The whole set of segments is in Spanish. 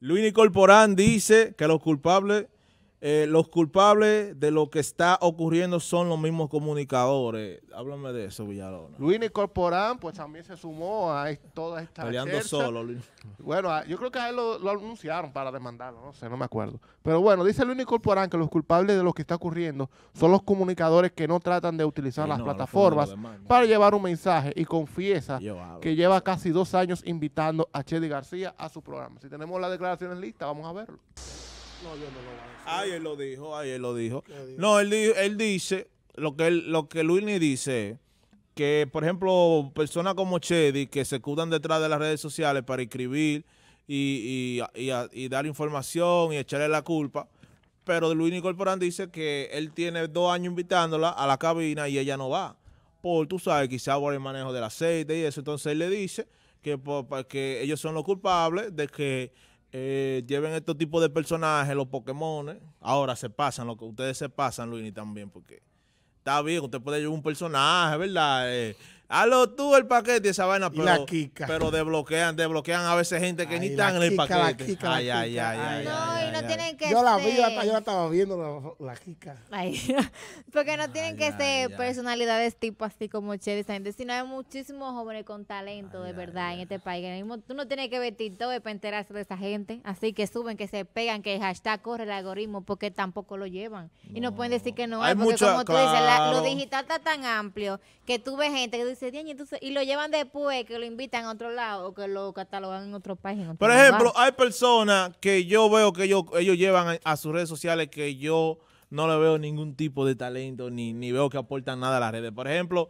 Nicol Porán dice que los culpables eh, los culpables de lo que está ocurriendo son los mismos comunicadores. Háblame de eso, Villalona. Luis Corporán, pues también se sumó a toda esta Peleando solo, Luis. Bueno, ah, yo creo que a él lo, anunciaron para demandarlo, no sé, no me acuerdo. Pero bueno, dice Luis Corporán que los culpables de lo que está ocurriendo son los comunicadores que no tratan de utilizar las plataformas para llevar un mensaje y confiesa que lleva casi dos años invitando a Chedi García a su programa. Si tenemos las declaraciones listas, vamos a verlo. No, yo lo voy a decir. lo dijo, él lo dijo. No, él, él dice, lo que, lo que Luini dice que, por ejemplo, personas como Chedi que se escudan detrás de las redes sociales para escribir y, dar información y echarle la culpa, pero Luini Corporán dice que él tiene dos años invitándola a la cabina y ella no va. Por, tú sabes, quizá por el manejo del aceite y eso. Entonces él le dice que, que ellos son los culpables de que eh, lleven estos tipos de personajes, los Pokémon. Ahora se pasan, lo que ustedes se pasan, Luini, también, porque está bien, usted puede llevar un personaje, ¿verdad? Eh, Halo tú el paquete esa vaina, pero, la Kika. pero desbloquean, desbloquean a veces gente que ni están en el paquete. ay, ay, ay, ay, No, y no tienen que Yo la vi, yo, la, estaba viendo la, la Kika. porque no tienen que ser personalidades tipo así como Chedi gente, sino hay muchísimos jóvenes con talento, de verdad, en este país. Tú no tienes que vestir todo para enterarse de esa gente. Así que suben, que se pegan, que el hashtag corre el algoritmo, porque tampoco lo llevan. Y no pueden decir que no hay, porque como tú dices, lo digital está tan amplio que tú ves gente que dice y lo llevan después, que lo invitan a otro lado o que lo catalogan en otro país. Por ejemplo, hay personas que yo veo que ellos, ellos llevan a, sus redes sociales que yo no le veo ningún tipo de talento ni, ni veo que aportan nada a las redes. Por ejemplo,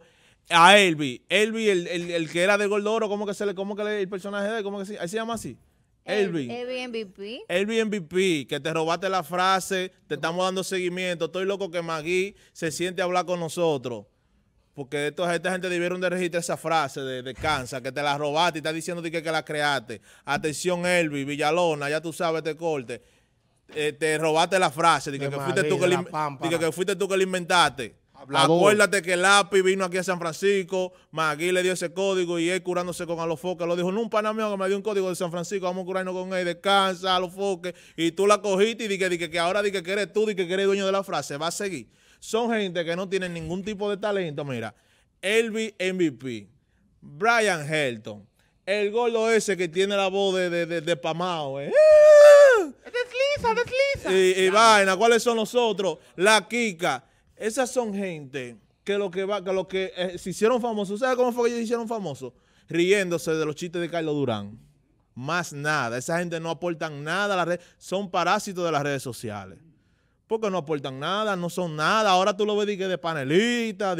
a Elvi. Elvi, el, el, el, que era de Oro ¿cómo que se le, cómo que le, el personaje de él, cómo que se, ahí se llama así? Elvi. Elvi MVP. Elvi MVP, que te robaste la frase, te estamos dando seguimiento. Estoy loco que Magui se siente a hablar con nosotros. Porque toda esta gente debieron de registrar esa frase de, descansa, que te la robaste y está diciendo que, que la creaste. Atención, Elvi, Villalona, ya tú sabes, te este corte. Eh, te robaste la frase, dije que, fuiste tú que, la inventaste. Acuérdate que el vino aquí a San Francisco, Magui le dio ese código y él curándose con Alofoque. Lo dijo, no, un mío que me dio un código de San Francisco, vamos a curarnos con él, descansa, Alofoque. Y tú la cogiste y dije, dije que ahora dije que eres tú, dije que eres dueño de la frase, va a seguir son gente que no tienen ningún tipo de talento. Mira, Elvi MVP, Brian Helton, el gordo ese que tiene la voz de, Pamao. ¿eh? Desliza, desliza. Y, vaina, ¿cuáles son los otros? La Kika. Esas son gente que lo que lo que eh, se hicieron famosos. ¿Sabes cómo fue que ellos se hicieron famosos? Riéndose de los chistes de Carlos Durán. Más nada. Esa gente no aportan nada a la red. Son parásitos de las redes sociales porque no aportan nada, no son nada. Ahora tú lo ves de, que de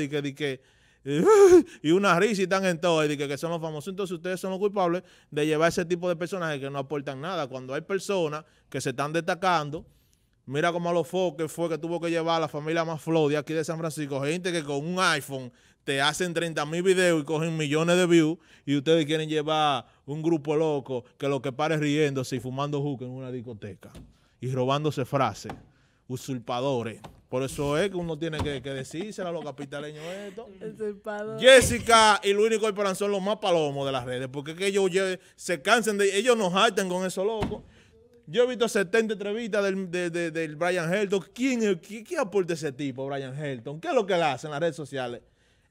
que, de que, y una risa y están en todo, y que, que son los famosos. Entonces ustedes son los culpables de llevar ese tipo de personajes que no aportan nada. Cuando hay personas que se están destacando, mira cómo a los que fue que tuvo que llevar a la familia más flow de aquí de San Francisco, gente que con un iPhone te hacen 30 mil videos y cogen millones de views y ustedes quieren llevar un grupo loco que lo que pare riéndose y fumando hook en una discoteca y robándose frases usurpadores. Por eso es que uno tiene que, que decírselo a los capitaleños esto. Jessica y Luis Nicole Perán son los más palomos de las redes, porque es que ellos se cansen de... Ellos nos hartan con eso, loco. Yo he visto 70 entrevistas del, del Brian Helton. ¿Quién, qué, qué aporta ese tipo, Brian Helton? ¿Qué es lo que le hace en las redes sociales?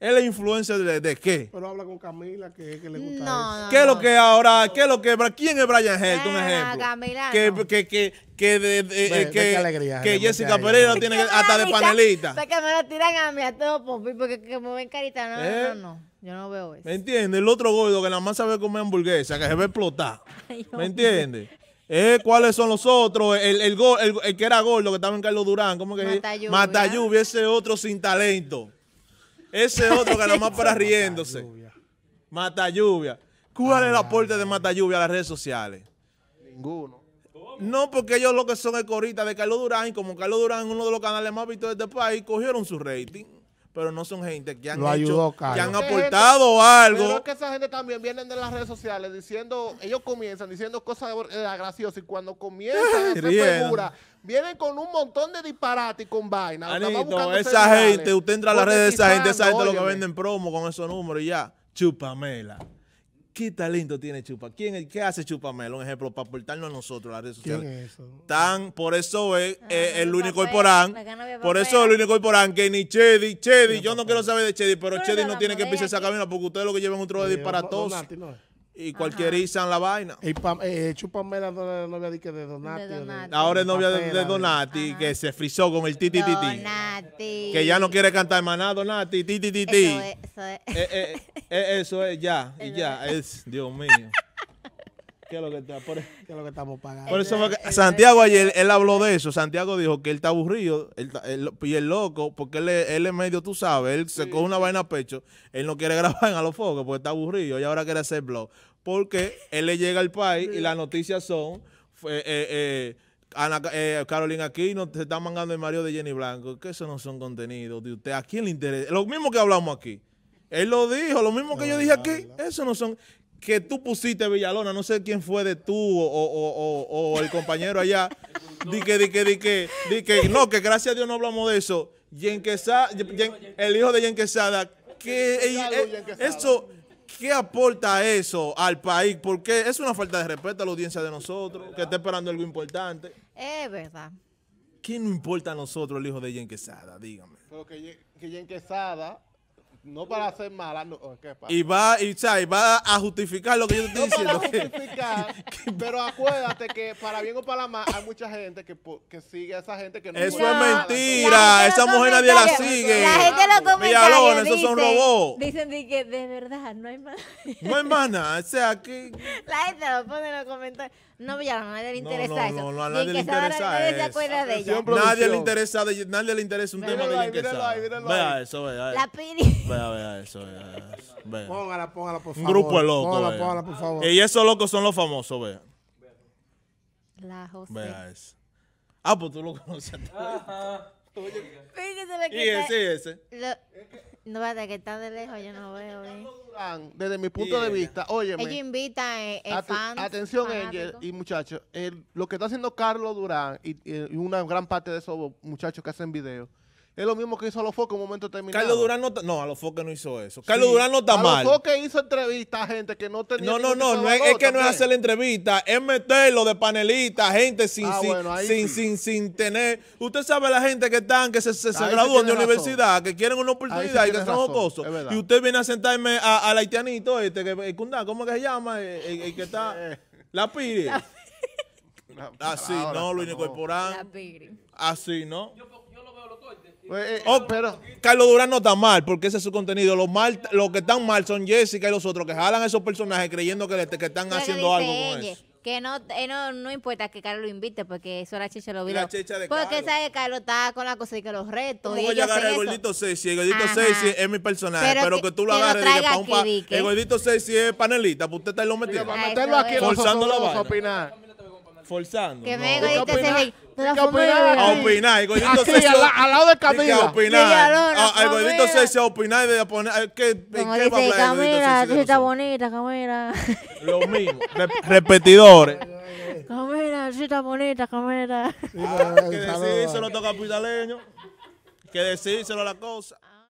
¿Es la influencia de, de, qué? Pero habla con Camila, que, que le gusta ¿Qué es lo que ahora? ¿Qué es lo que quién es Brian Helton, un ah, ejemplo? Camila, que, que, que, que, eh, que, Jessica Pereira tiene hasta de panelita. O que me lo tiran a mí a todo porque que me ven carita. No, ¿Eh? no, no, Yo no veo eso. ¿Me entiendes? El otro gordo que nada más sabe comer hamburguesa, que se ve explotar. ¿Me entiendes? Eh, ¿Cuáles son los otros? El, el, que era gordo, que estaba en Carlos Durán, ¿cómo que Matayubi. Matayubi. ese otro sin talento. Ese otro que lo más para riéndose. Mata lluvia. ¿Cuál es el aporte de Mata Lluvia a las redes sociales? Ninguno. No, porque ellos lo que son el corita de Carlos Durán, y como Carlos Durán es uno de los canales más vistos de este país, cogieron su rating pero no son gente que han, que han aportado algo. que esa gente también vienen de las redes sociales diciendo, ellos comienzan diciendo cosas eh, graciosas y cuando comienzan se vienen con un montón de disparates y con vainas. Anito, esa gente, usted entra a las redes de esa gente, esa gente lo que venden promo con esos números y ya, chupamela ¿Qué talento tiene Chupa? ¿Quién, ¿Qué hace Melo? Un ejemplo, para aportarnos a nosotros las redes sociales. Tan, por eso es ah, el único Corporán. Por eso es el único Corporán que ni Chedi, Chedi, yo no quiero saber de Chedi, pero Chedi no tiene que pisar esa camino porque ustedes lo que llevan un trozo de disparatoso. Y en la vaina. Y eh, eh, la eh, la novia de, Donati. Ahora es novia de, Donati, que se frizó con el titi ti ti Que ya no quiere cantar maná, Donati, ti ti Eso es, eso es. Eh, eso es, ya, y ya. Es, Dios mío. ¿Qué lo que, e-, lo que estamos pagando? Por eso Santiago ayer, él habló de eso. Santiago dijo que él está aburrido él, y el loco, porque él, es medio, tú sabes, él se coge una vaina a pecho. Él no quiere grabar en A los Focos porque está aburrido y ahora quiere hacer blog. Porque él le llega al país y las noticias son... Eh, eh, eh no eh, Carolina se está mangando el Mario de Jenny Blanco, que eso no son contenidos de usted. ¿A quién le interesa? Lo mismo que hablamos aquí. Él lo dijo, lo mismo que yo dije aquí. Eso no son que tú pusiste Villalona, no sé quién fue de tú o, el compañero allá, di que, di que, di que, di que, no, que gracias a Dios no hablamos de eso. Yen Quesada, el hijo de Yen Quesada, eh, eso, ¿qué aporta eso al país? Porque es una falta de respeto a la audiencia de nosotros, que está esperando algo importante. Es verdad. ¿Qué no importa a nosotros el hijo de Yen Quesada? Dígame. Pero que Yen Quesada no para hacer mala, Y va, y, va a justificar lo que yo te estoy diciendo. justificar, pero acuérdate que para bien o para mal hay mucha gente que, que sigue a esa gente que no Eso es mentira, esa mujer nadie la sigue. La gente lo comenta. esos son robots. Dicen que de verdad no hay más. No hay nada. o sea, que... La gente lo pone en los comentarios. No, ya a nadie le interesa eso. No, no, a nadie le interesa eso. Nadie le interesa, nadie le interesa un tema de ella que Vea eso, vea. eso. La piri. Vea, vea eso, vea. eso. Póngala, póngala, por favor. Un grupo de locos, Póngala, póngala, por favor. Y esos locos son los famosos, vea. La José. Vea eso. Ah, pues tú lo conoces. Ajá. Fíjese lo que ese, Y ese. No, que está de lejos, yo no veo bien. Durán, desde mi punto de vista, oye Ella invita eh, eh, a Atención, Angel y muchachos. lo que está haciendo Carlos Durán y, y, una gran parte de esos muchachos que hacen videos es lo mismo que hizo a los focos en un momento determinado. Carlos Durán no... No, a los Foques no hizo eso. Carlos Durán no está mal. los Foques hizo entrevistas a gente que no tenía... No, no, no. es, que no es hacer la entrevista. Es meterlo de panelista, gente sin, ah, sin, sin, tener... Usted sabe la gente que están, que se, se, de universidad, que quieren una oportunidad y que son jocosos. Y usted viene a sentarme a, al haitianito este, que, ¿cómo que se llama? El, que está... la Piri. Así, no, lo Incorporado. La Piri. Así, ¿no? Pues, eh, oh, Carlos Durán no está mal, porque ese es su contenido. Los mal, lo que están mal son Jessica y los otros que jalan a esos personajes creyendo que, están haciendo algo con eso. Que eh, no, no, importa que Carlos lo invite, porque eso la chicha lo vio. Porque sabe que Carlos está con la cosa de que los retos. voy a agarrar el gordito sexy. El gordito es mi personaje, pero, que, tú lo agarres El gordito sexy es panelista, pues usted está lo metido. Para meterlo aquí, forzando la forzando. Que venga y te a opinar. A opinar. ¿Qué, ¿qué dice, Camila, tú bonita, Camila. Lo mismo. repetidores. Camila, tú estás bonita, Camila. que decírselo a los Que decírselo a la cosa.